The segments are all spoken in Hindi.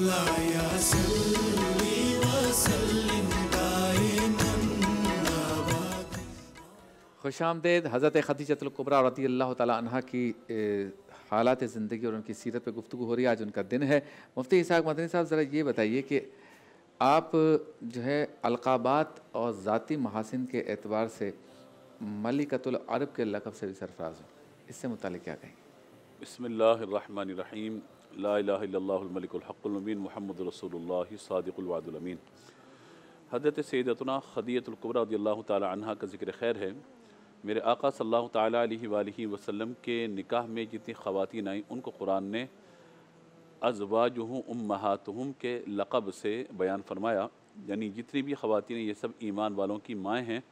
खुश आमदेद हज़रत खदीजतल कुबरा रती अल्लाह तह की हालात ज़िंदगी और उनकी सीरत पर गुफ्तु हो रही है आज उनका दिन है मुफ्ती इसाक मदनी साहब ज़रा ये बताइए कि आप जो है अलकाबात और ज़ाती महासिन के एतबार से मलिकतुल अरब के लकब से भी सरफराज हो इससे मुतल क्या कहेंगे बसमीम लामलिकमबीन महमद रसोल सदक़ुलवादुलमीन हज़रत सैदतना ख़दीतुल्कुबरा तह का ज़िक्र खैर है मेरे आका सल्ह अलैहि वसल्लम के निकाह में जितनी ख़वान आईं उनको कुरान ने अजवाजहूँ उम्महातहम के लक़ब से बयान फरमाया यानी जितनी भी ख़वान ये सब ईमान वालों की माएँ हैं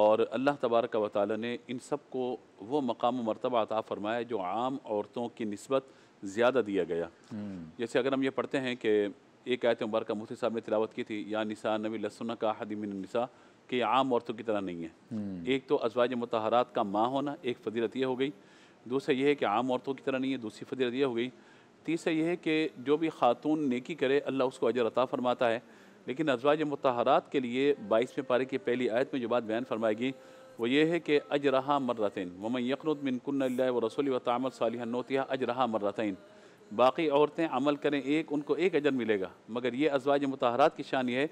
और अल्लाह तबारक वाली ने इन सब को वो मकाम मरतबा अता फ़रमाया जो आम औरतों की नस्बत ज़्यादा दिया गया हम्म। जैसे अगर हम ये पढ़ते हैं कि एक आयत मुबारक मुफ्ती साहब ने तिलावत की थी या निसा नबी लसन का हदिमिनसा कि आम औरतों की तरह नहीं है हम्म। एक तो अजवाज मतहरात का माँ होना एक फजीलत यह हो गई दूसरा यह है कि आम औरतों की तरह नहीं है दूसरी फजीलत यह हो गई तीसरा यह है कि जो भी खातून नेकी करे अल्लाह उसको अजर अता फरमाता है लेकिन अजवाज मतहरात के लिए बाईसवें पारे की पहली आयत में जो बात बयान फरमाएगी वो ये है कि अज रहा मर्रतिन ममन यकनुदमिन कन्ल व रसोल व तामल सालिह नोतिया अज रहा मर्रतिन बाकी औरतें अमल करें एक उनको एक अजर मिलेगा मगर ये अजवाज मतहरात की शान है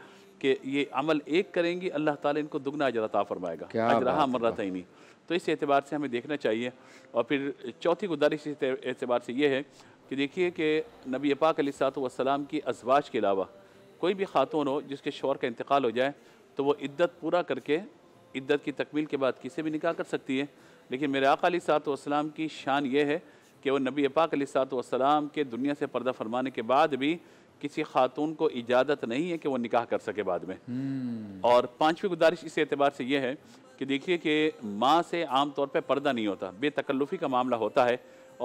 कि ये अमल एक करेंगी अल्लाह ताला इनको दुगना अजर अता फरमाएगा अज रहा मर्रता ही तो इस एतबार से हमें देखना चाहिए और फिर चौथी गुजारिश इस एतबार से ये है कि देखिए कि नबी पाक वसलाम की अजवाज के अलावा कोई भी खातून हो जिसके शोर का इंतकाल हो जाए तो वो इद्दत पूरा करके इद्दत की तकमील के बाद किसी भी निकाह कर सकती है लेकिन मेरे आकाली सातम की शान ये है कि वो नबी पाक सातम के दुनिया से पर्दा फरमाने के बाद भी किसी खातून को इजाज़त नहीं है कि वो निकाह कर सके बाद में हम्म। और पाँचवीं गुजारिश इस एतबार से यह है कि देखिए कि माँ से आम तौर पर पर्दा नहीं होता बेतकल्लुफ़ी का मामला होता है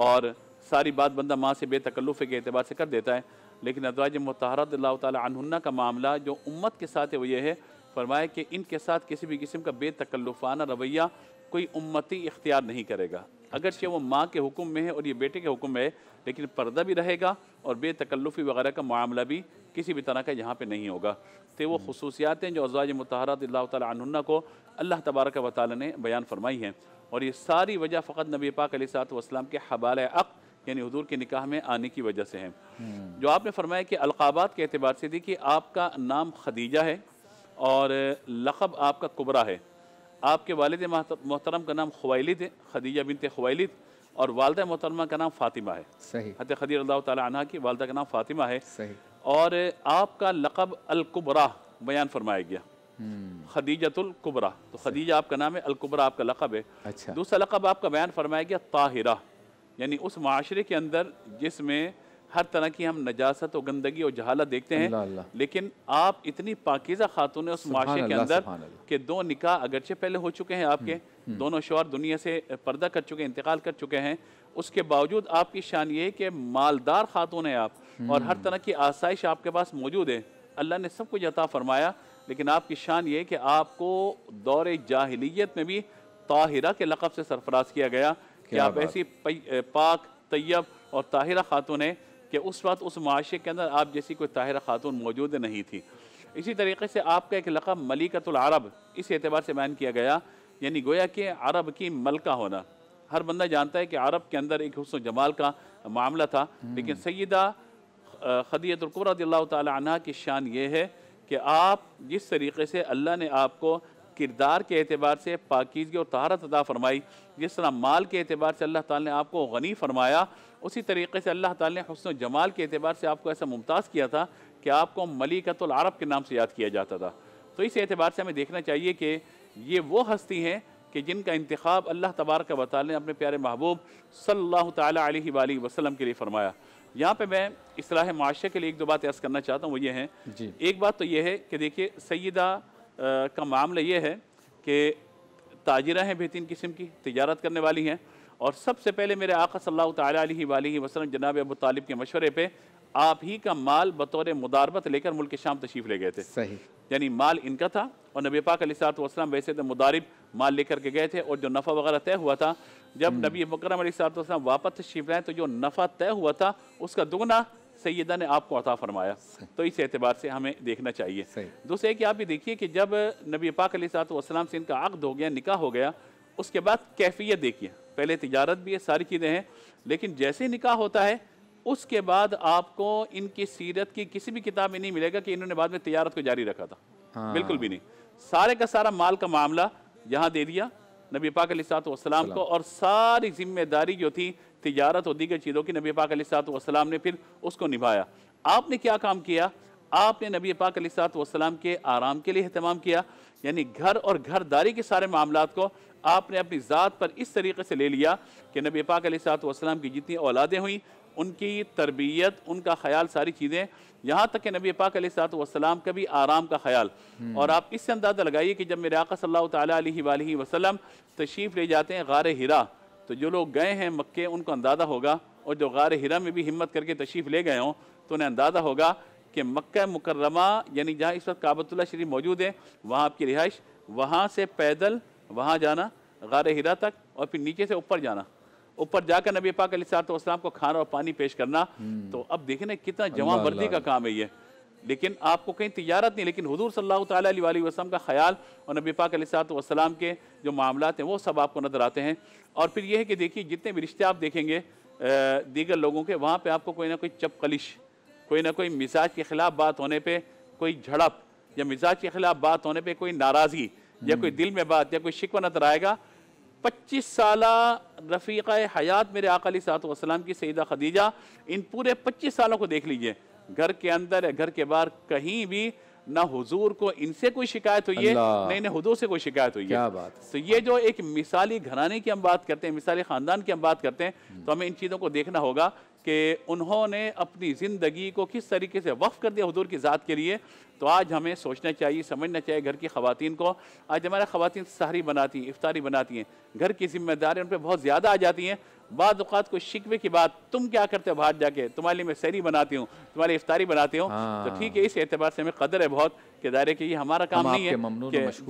और सारी बात बंदा माँ से बेतकल्लुफ़ी के अतबार से कर देता है लेकिन अदवाज मतहरत तहन्ना का मामला जो उम्मत के साथ है वो ये है फरमाया कि इनके साथ किसी भी किस्म का बेतकल्लुफाना रवैया कोई उम्मती इख्तियार नहीं करेगा अगरचे अच्छा। वो माँ के हुक्म में है और ये बेटे के हुक्म में है लेकिन पर्दा भी रहेगा और बेतकल्लुफ़ी वगैरह का मामला भी किसी भी तरह का यहाँ पे नहीं होगा तो वो हम्म। खसूसियात हैं जो अजाज मतहरत तुन्ना को अल्लाह तबारक व ने बयान फरमाई हैं और ये सारी वजह फ़कत नबी पाक वसलाम के हबाल अक़ यानी हजूर के निकाह में आने की वजह से हैं हम्म। जो आपने फरमाया कि अलकाबात के अतबार से थी कि आपका नाम खदीजा है और लक़ब आपका कुबरा है आपके वालद मोहतरम का नाम खवालिद है खदीजा बिनत खवालिद और वालद मोहतरमा का नाम फ़ातिमा है सही हत खदी अल्लाह तह की वालदा का नाम फ़ातिमा है सही और आपका लक़ब अलकुबरा बयान फरमाया गया हम्म। खदीजतुल्कुबरा तो खदीजा आपका नाम है अलकुबरा आपका लक़ब है अच्छा दूसरा लक़ब आपका बयान फरमाया गया ताहिरा यानी उस माशरे के अंदर जिसमें हर तरह की हम नजासत और गंदगी और जहालत देखते हैं लेकिन आप इतनी पाकिजा खातून है उस माशरे के अंदर के दो निकाह अगरचे पहले हो चुके हैं आपके हम्म, हम्म। दोनों शोर दुनिया से पर्दा कर चुके हैं इंतकाल कर चुके हैं उसके बावजूद आपकी शान ये है कि मालदार खातून है आप हम्म। और हर तरह की आसाइश आपके पास मौजूद है अल्लाह ने सब कुछ अता फरमाया लेकिन आपकी शान ये कि आपको दौर जाहिलियत में भी ताहिरा के लकब से सरफराज किया गया कि आप ऐसी पाक तैयब और ताहिरा खातून है कि उस वक्त उस माशरे के अंदर आप जैसी कोई ताहिर खातून मौजूद नहीं थी इसी तरीके से आपका एक लक़ब मलिकतुलरब इस एतबार से बयान किया गया यानी गोया कि अरब की मलका होना हर बंदा जानता है कि अरब के अंदर एक हसन जमाल का मामला था हम्म। लेकिन सयदा खदीतुल्कुब्रा रदी तह की शान ये है कि आप जिस तरीके से अल्लाह ने आपको किरदार के अतबार से पाकिजगी और तहारत अदा फरमाई जिस तरह माल के अतबार से अल्लाह ताली ने आपको गनी फरमाया उसी तरीके से अल्लाह ताली ने हसन जमाल के अतबार से आपको ऐसा मुमताज़ किया था कि आपको मलिकतुल अरब के नाम से याद किया जाता था तो इस एतबार से हमें देखना चाहिए कि ये वो हस्ती हैं कि जिनका इंतखब अल्लाह तबार का ने अपने प्यारे महबूब सल्ला तल वसलम के लिए फ़रमाया यहाँ पे मैं इसलाह माशरे के लिए एक दो बात अर्ज़ करना चाहता हूँ वो ये हैं एक बात तो ये है कि देखिए सैदा का मामला ये है कि ताजरा हैं बेहतरीन किस्म की तजारत करने वाली हैं और सबसे पहले मेरे आका सल्लल्लाहु अलैहि वाली वसल्लम जनाब अबू तालिब के मशवरे पे आप ही का माल बतौर मुदारबत लेकर मुल्क शाम तशीफ ले गए थे सही यानी माल इनका था और नबी पाक अलीसलाम वैसे तो मुदारब माल लेकर के गए थे और जो नफ़ा वगैरह तय हुआ था जब हम्म। नबी मकरम अलीसलाम वापस तशीफ लाए तो जो नफ़ा तय हुआ था उसका दुगना सैदा ने आपको अता फरमाया तो इस एतबार से हमें देखना चाहिए दूसरा कि आप भी देखिए कि जब नबी पाक सलाम से इनका आकद हो गया निकाह हो गया उसके बाद कैफियत देखिए पहले तजारत भी है सारी चीज़ें हैं लेकिन जैसे निकाह होता है उसके बाद आपको इनकी सीरत की किसी भी किताब में नहीं मिलेगा कि इन्होंने बाद में तजारत को जारी रखा था हाँ। बिल्कुल भी नहीं सारे का सारा माल का मामला यहाँ दे दिया नबी पाक वसलाम को और सारी जिम्मेदारी जो थी तजारत और दीगर चीज़ों की नबी पाक वसलाम ने फिर उसको निभाया आपने क्या काम किया आपने नबी पाक वसलाम के आराम के लिए अहतमाम किया यानी घर और घरदारी के सारे मामला को आपने अपनी ज़ात पर इस तरीके से ले लिया कि नबी पाक वसलाम की जितनी औलादें हुई उनकी तरबियत उनका ख्याल सारी चीज़ें यहाँ तक कि नबी पाक वसलाम का भी आराम का ख्याल हम्म। और आप इससे अंदाज़ा लगाइए कि जब मेरे आका सल्ला तह वसलम तशरीफ़ ले जाते हैं गार हिरा तो जो लोग गए हैं मक्के उनको अंदाज़ा होगा और जो गार हिरा में भी हिम्मत करके तशरीफ़ ले गए हों तो उन्हें अंदाज़ा होगा कि मक् मुकर्रमा यानी जहाँ इस वक्त काबतुल्ला शरीफ मौजूद है वहाँ आपकी रिहाइश वहाँ से पैदल वहाँ जाना गार हिरा तक और फिर नीचे से ऊपर जाना ऊपर जाकर नबी पाक उसम को खाना और पानी पेश करना हम्म। तो अब देखें कितना जमा वर्दी का काम है ये लेकिन आपको कहीं तजारत नहीं लेकिन हजूर सल्ला तसम का ख्याल और नबी पाक वसलाम के जो मामला हैं वो सब आपको नज़र आते हैं और फिर यह है कि देखिए जितने भी रिश्ते आप देखेंगे दीगर लोगों के वहाँ पर आपको कोई ना कोई चपकलिश कोई ना कोई मिजाज के ख़िलाफ़ बात होने पर कोई झड़प या मिजाज के ख़िलाफ़ बात होने पर कोई नाराज़गी या कोई दिल में बात या कोई शिकवा नजर आएगा पच्चीस साल रफ़ीक़ हयात मेरे आकली सातम की सईदा खदीजा इन पूरे पच्चीस सालों को देख लीजिए घर के अंदर या घर के बाहर कहीं भी ना हुजूर को इनसे कोई शिकायत हुई है नहीं ना हुजूर से कोई शिकायत हुई है बात तो ये जो एक मिसाली घराने की हम बात करते हैं मिसाली ख़ानदान की हम बात करते हैं तो हमें इन चीज़ों को देखना होगा कि उन्होंने अपनी ज़िंदगी को किस तरीके से वफ़ कर दिया हजूर की ज़ात के लिए तो आज हमें सोचना चाहिए समझना चाहिए घर की खातन को आज हमारा खातन सहारी बनाती हैं इफ्तारी बनाती हैं घर की जिम्मेदारी उन पर बहुत ज़्यादा आ जाती हैं बाद को शिकवे की बात तुम क्या करते हो बाहर जाके तुम्हारे लिए मैं सहरी बनाती हूँ तुम्हारी इफ्तारी बनाती हूँ हाँ। तो ठीक है इस एतबार से हमें कदर है बहुत कि दायरे की ये हमारा काम नहीं है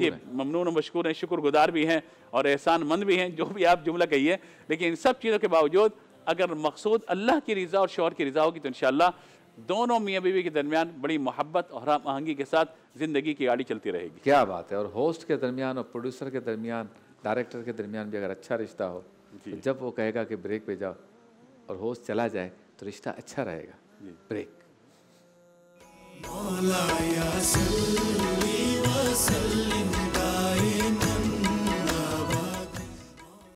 ये ममनून मशहूर हैं शुक्रगुजार भी हैं और एहसान मंद भी हैं जो भी आप जुमला कहिए लेकिन इन सब चीज़ों के बावजूद अगर मकसूद अल्लाह की रज़ा और शोहर की रज़ा होगी तो इन दोनों मियाँ बीवी के दरमियान बड़ी मोहब्बत और हम आहंगी के साथ ज़िंदगी की गाड़ी चलती रहेगी क्या बात है और होस्ट के दरमियान और प्रोड्यूसर के दरमियान डायरेक्टर के दरमियान भी अगर अच्छा रिश्ता हो तो जब वो कहेगा कि ब्रेक पे जाओ और होस्ट चला जाए तो रिश्ता अच्छा रहेगा ब्रेक मौला या सल्ली